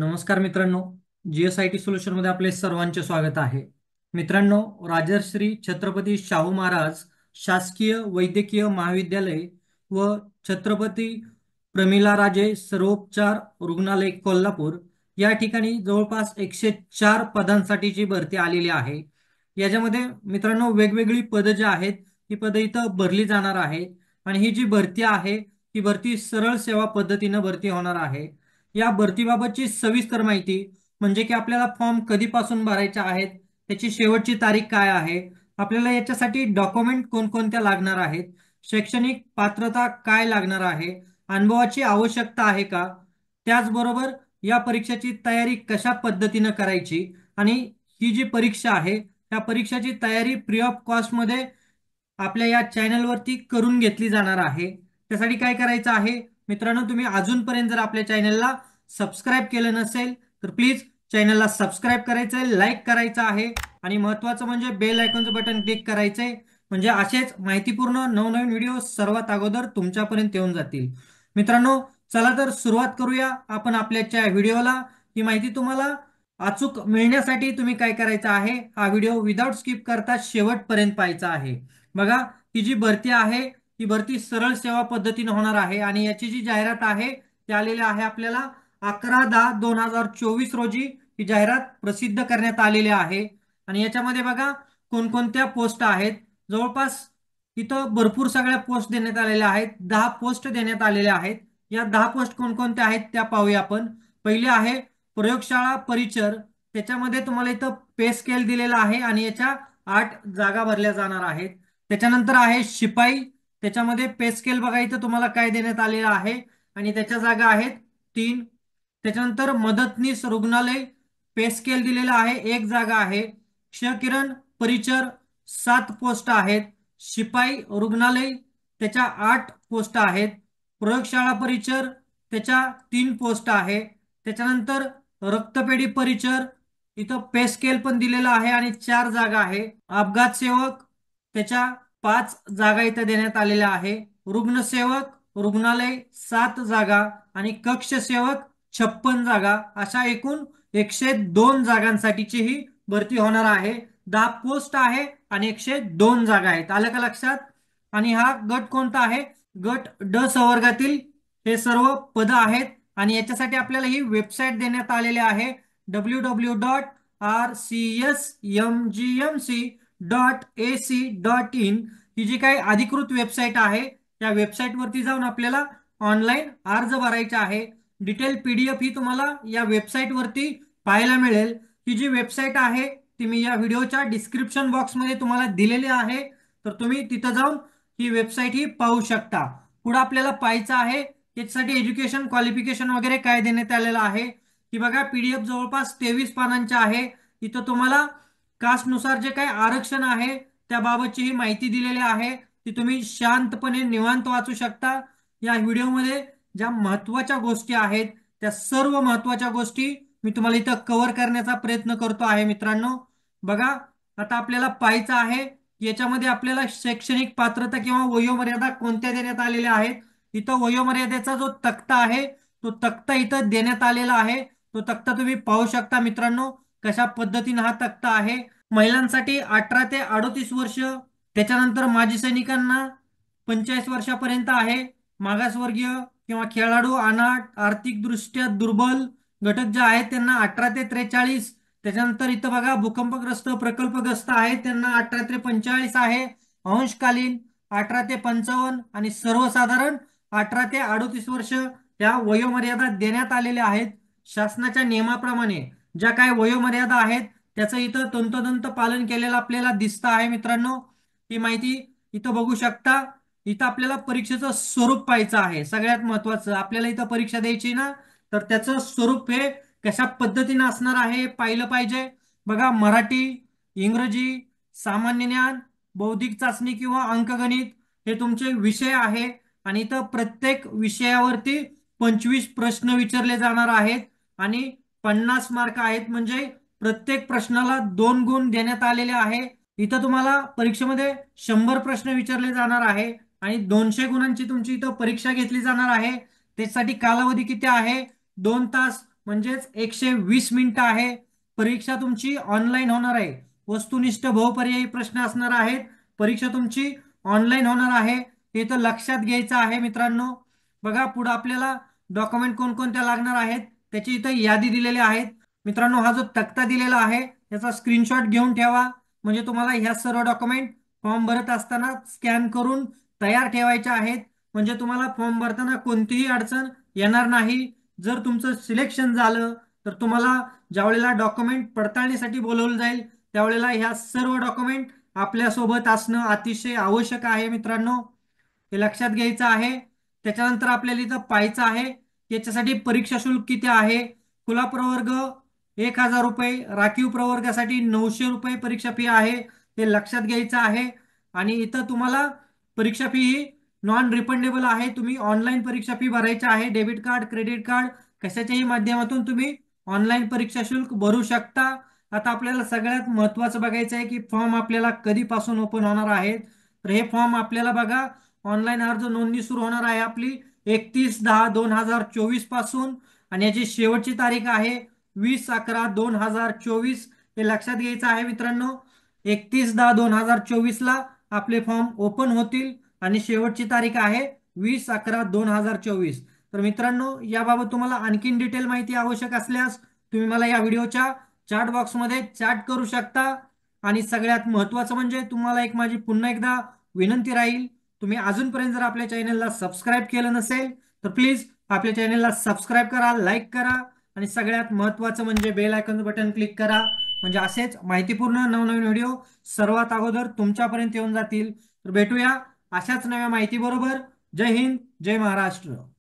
नमस्कार मित्रांनो जीएसआयटी सोल्युशन मध्ये आपले सर्वांचे स्वागत आहे मित्रांनो राजर्श्री छत्रपती शाहू महाराज शासकीय वैद्यकीय महाविद्यालय व छत्रपती प्रमिला राजे सर्वोपचार रुग्णालय कोल्हापूर या ठिकाणी जवळपास एकशे चार पदांसाठीची भरती आलेली आहे याच्यामध्ये मित्रांनो वेगवेगळी पदं जी आहेत ही पदं इथं भरली जाणार आहे आणि ही जी भरती आहे ती भरती सरळ सेवा पद्धतीनं भरती होणार आहे या भरतीबाबतची सविस्तर माहिती म्हणजे की आपल्याला फॉर्म कधीपासून भरायचा आहेत त्याची शेवटची तारीख काय आहे आपल्याला याच्यासाठी डॉक्युमेंट कोणकोणत्या लागणार आहेत शैक्षणिक पात्रता काय लागणार आहे अनुभवाची आवश्यकता आहे का त्याचबरोबर या परीक्षेची तयारी कशा पद्धतीनं करायची आणि ही जी परीक्षा आहे त्या परीक्षेची तयारी फ्री ऑफ कॉस्टमध्ये आपल्या या चॅनलवरती करून घेतली जाणार आहे त्यासाठी काय करायचं आहे मित्रांनो तुम्ही अजूनपर्यंत जर आपल्या चॅनलला सबस्क्राईब केलं नसेल तर प्लीज चॅनलला सबस्क्राईब करायचं आहे लाईक करायचं आहे आणि महत्वाचं म्हणजे बेल आयकॉनचं बटन क्लिक करायचं आहे म्हणजे असेच माहितीपूर्ण नवनवीन व्हिडिओ सर्वात अगोदर तुमच्यापर्यंत येऊन जातील मित्रांनो चला तर सुरुवात करूया आपण आपल्याच्या व्हिडिओला ही माहिती तुम्हाला अचूक मिळण्यासाठी तुम्ही काय करायचं आहे हा व्हिडिओ विदाऊट स्किप करता शेवटपर्यंत पाहायचा आहे बघा ही जी भरती आहे ती भरती सरळ सेवा पद्धतीने होणार आहे आणि याची जी जाहिरात आहे ती आलेली आहे आपल्याला अकरा दहा दोन हजार चोवीस रोजी ही जाहिरात प्रसिद्ध करण्यात आलेली आहे आणि याच्यामध्ये बघा कोणकोणत्या पोस्ट आहेत जवळपास इथं भरपूर सगळ्या पोस्ट देण्यात आलेल्या आहेत दहा पोस्ट देण्यात आलेल्या आहेत या दहा पोस्ट कोणकोणत्या आहेत त्या पाहूया आपण पहिले आहे प्रयोगशाळा परिचर त्याच्यामध्ये तुम्हाला इथं पे स्केल दिलेला आहे आणि याच्या आठ जागा भरल्या जाणार आहेत त्याच्यानंतर आहे शिपाई त्याच्यामध्ये पेस्केल बघा इथं तुम्हाला काय देण्यात आलेलं आहे आणि त्याच्या जागा आहेत तीन त्याच्यानंतर मदतनीस रुग्णालय पेस्केल दिलेला आहे एक जागा आहे क्षकिरण परिचर सात पोस्ट आहेत शिपाई रुग्णालय त्याच्या आठ पोस्ट आहेत प्रयोगशाळा परिचर त्याच्या तीन पोस्ट आहे त्याच्यानंतर रक्तपेढी परिचर इथं पे स्केल पण दिलेला आहे आणि चार जागा आहे अपघात सेवक त्याच्या पाच जागा इथं देण्यात आलेल्या आहे रुग्णसेवक रुग्णालय सात जागा आणि कक्षसेवक छप्पन जागा अशा एकूण एकशे दोन जागांसाठीची ही भरती होणार आहे दहा पोस्ट आहे आणि एकशे दोन जागा आहेत आलं का लक्षात आणि हा गट कोणता आहे गट ड संवर्गातील हे सर्व पद आहेत आणि याच्यासाठी आपल्याला ही वेबसाईट देण्यात आलेली आहे W W dot R C S M G M C dot A C dot in ही जी काही अधिकृत वेबसाईट आहे त्या वरती जाऊन आपल्याला ऑनलाईन अर्ज भरायचा आहे डिटेल पीडीएफ ही तुम्हाला या वरती पाहायला मिळेल ही जी वेबसाईट आहे ती मी या व्हिडिओच्या डिस्क्रिप्शन बॉक्समध्ये तुम्हाला दिलेली आहे तर तुम्ही तिथं जाऊन ही वेबसाईट ही पाहू शकता पुढे आपल्याला पाहायचं आहे याच्यासाठी एज्युकेशन क्वालिफिकेशन वगैरे काय देण्यात आलेलं आहे की बघा पीडीएफ जवळपास तेवीस पानांच्या आहे इथं तुम्हाला कास्टनुसार जे काही आरक्षण आहे त्याबाबतची ही माहिती दिलेली आहे ती तुम्ही शांतपणे निवांत वाचू शकता या व्हिडिओमध्ये ज्या महत्वाच्या गोष्टी आहेत त्या सर्व महत्वाच्या गोष्टी मी तुम्हाला इथं कव्हर करण्याचा प्रयत्न करतो आहे मित्रांनो बघा आता आपल्याला पाहायचं आहे याच्यामध्ये आपल्याला शैक्षणिक पात्रता किंवा वयोमर्यादा कोणत्या देण्यात आलेल्या आहेत इथं वयोमर्यादेचा जो तक्ता आहे तो तक्ता इथं देण्यात आलेला आहे तो तक्ता तुम्ही पाहू शकता मित्रांनो कशा पद्धतीनं हा तक्ता आहे महिलांसाठी अठरा ते अडोतीस वर्ष त्याच्यानंतर माजी सैनिकांना पंचेचाळीस वर्षापर्यंत आहे मागासवर्गीय किंवा खेळाडू आर्थिक आर्थिकदृष्ट्या दुर्बल घटक जे आहेत त्यांना अठरा ते त्रेचाळीस त्याच्यानंतर इथं बघा भूकंपग्रस्त प्रकल्पग्रस्त आहे त्यांना अठरा ते पंचेचाळीस आहे अंशकालीन अठरा ते पंचावन्न आणि सर्वसाधारण अठरा ते अडोतीस वर्ष या वयोमर्यादा देण्यात आलेल्या आहेत शासनाच्या नियमाप्रमाणे ज्या काय वयोमर्यादा आहेत त्याचं इथं तंतोतंत पालन केलेलं आपल्याला दिसतं आहे मित्रांनो ही माहिती इथं बघू शकता इथं आपल्याला परीक्षेचं स्वरूप पाहायचं आहे सगळ्यात महत्वाचं आपल्याला इथं परीक्षा द्यायची ना तर त्याचं स्वरूप हे कशा पद्धतीनं असणार आहे हे पाहिलं पाहिजे बघा मराठी इंग्रजी सामान्य ज्ञान बौद्धिक चाचणी किंवा अंकगणित हे तुमचे विषय आहे आणि इथं प्रत्येक विषयावरती पंचवीस प्रश्न विचारले जाणार आहेत आणि पन्नास मार्क आहेत म्हणजे प्रत्येक प्रश्नाला दोन गुण देण्यात आलेले आहे इथं तुम्हाला परीक्षेमध्ये शंभर प्रश्न विचारले जाणार आहे आणि दोनशे गुणांची तुमची इथं परीक्षा घेतली जाणार आहे त्यासाठी कालावधी किती आहे दोन तास म्हणजेच एकशे वीस मिनिटं आहे परीक्षा तुमची ऑनलाईन होणार आहे वस्तुनिष्ठ बहुपर्यायी प्रश्न असणार आहेत परीक्षा तुमची ऑनलाईन होणार आहे हे तर लक्षात घ्यायचं आहे मित्रांनो बघा पुढं आपल्याला डॉक्युमेंट कोणकोणत्या लागणार आहेत त्याची इथं यादी दिलेली आहेत मित्रांनो हा जो तक्ता दिलेला आहे याचा स्क्रीनशॉट घेऊन ठेवा म्हणजे तुम्हाला ह्या सर्व डॉक्युमेंट फॉर्म भरत असताना स्कॅन करून तयार ठेवायच्या आहेत म्हणजे तुम्हाला फॉर्म भरताना कोणतीही अडचण येणार नाही जर तुमचं सिलेक्शन झालं तर तुम्हाला ज्यावेळेला डॉक्युमेंट पडताळणीसाठी बोलवलं जाईल त्यावेळेला ह्या सर्व डॉक्युमेंट आपल्यासोबत असणं अतिशय आवश्यक आहे मित्रांनो हे लक्षात घ्यायचं आहे त्याच्यानंतर आपल्याला इथं पाहायचं आहे याच्यासाठी परीक्षा शुल्क किती आहे खुला प्रवर्ग एक हजार रुपये राखीव प्रवर्गासाठी नऊशे रुपये परीक्षा फी आहे हे लक्षात घ्यायचं आहे आणि इथं तुम्हाला परीक्षा फी ही नॉन रिफंडेबल आहे तुम्ही ऑनलाईन परीक्षा फी भरायची आहे डेबिट कार्ड क्रेडिट कार्ड कशाच्याही माध्यमातून तुम्ही ऑनलाईन परीक्षा शुल्क भरू शकता आता आपल्याला सगळ्यात महत्वाचं बघायचं आहे की फॉर्म आपल्याला कधीपासून ओपन होणार आहेत तर हे फॉर्म आपल्याला बघा ऑनलाईन अर्ज नोंदणी सुरू होणार आहे आपली एकतीस दहा दोन हजार चोवीस पासून आणि याची शेवटची तारीख आहे वीस अकरा दोन हजार चोवीस हे लक्षात घ्यायचं आहे मित्रांनो एकतीस दहा दोन हजार चोवीसला आपले फॉर्म ओपन होतील आणि शेवटची तारीख आहे वीस अकरा दोन हजार चोवीस तर मित्रांनो याबाबत तुम्हाला आणखीन डिटेल माहिती आवश्यक असल्यास तुम्ही मला या व्हिडिओच्या चॅट बॉक्समध्ये चॅट करू शकता आणि सगळ्यात महत्त्वाचं म्हणजे तुम्हाला एक माझी पुन्हा एकदा विनंती राहील तुम्ही अजूनपर्यंत जर आपल्या चॅनलला सबस्क्राईब केलं नसेल तर प्लीज आपल्या चॅनलला सबस्क्राईब करा लाईक करा आणि सगळ्यात महत्त्वाचं म्हणजे बेल आयकन बटन क्लिक करा म्हणजे असेच माहितीपूर्ण नवनवीन व्हिडिओ सर्वात अगोदर तुमच्यापर्यंत येऊन जातील तर भेटूया अशाच नव्या माहितीबरोबर जय हिंद जय महाराष्ट्र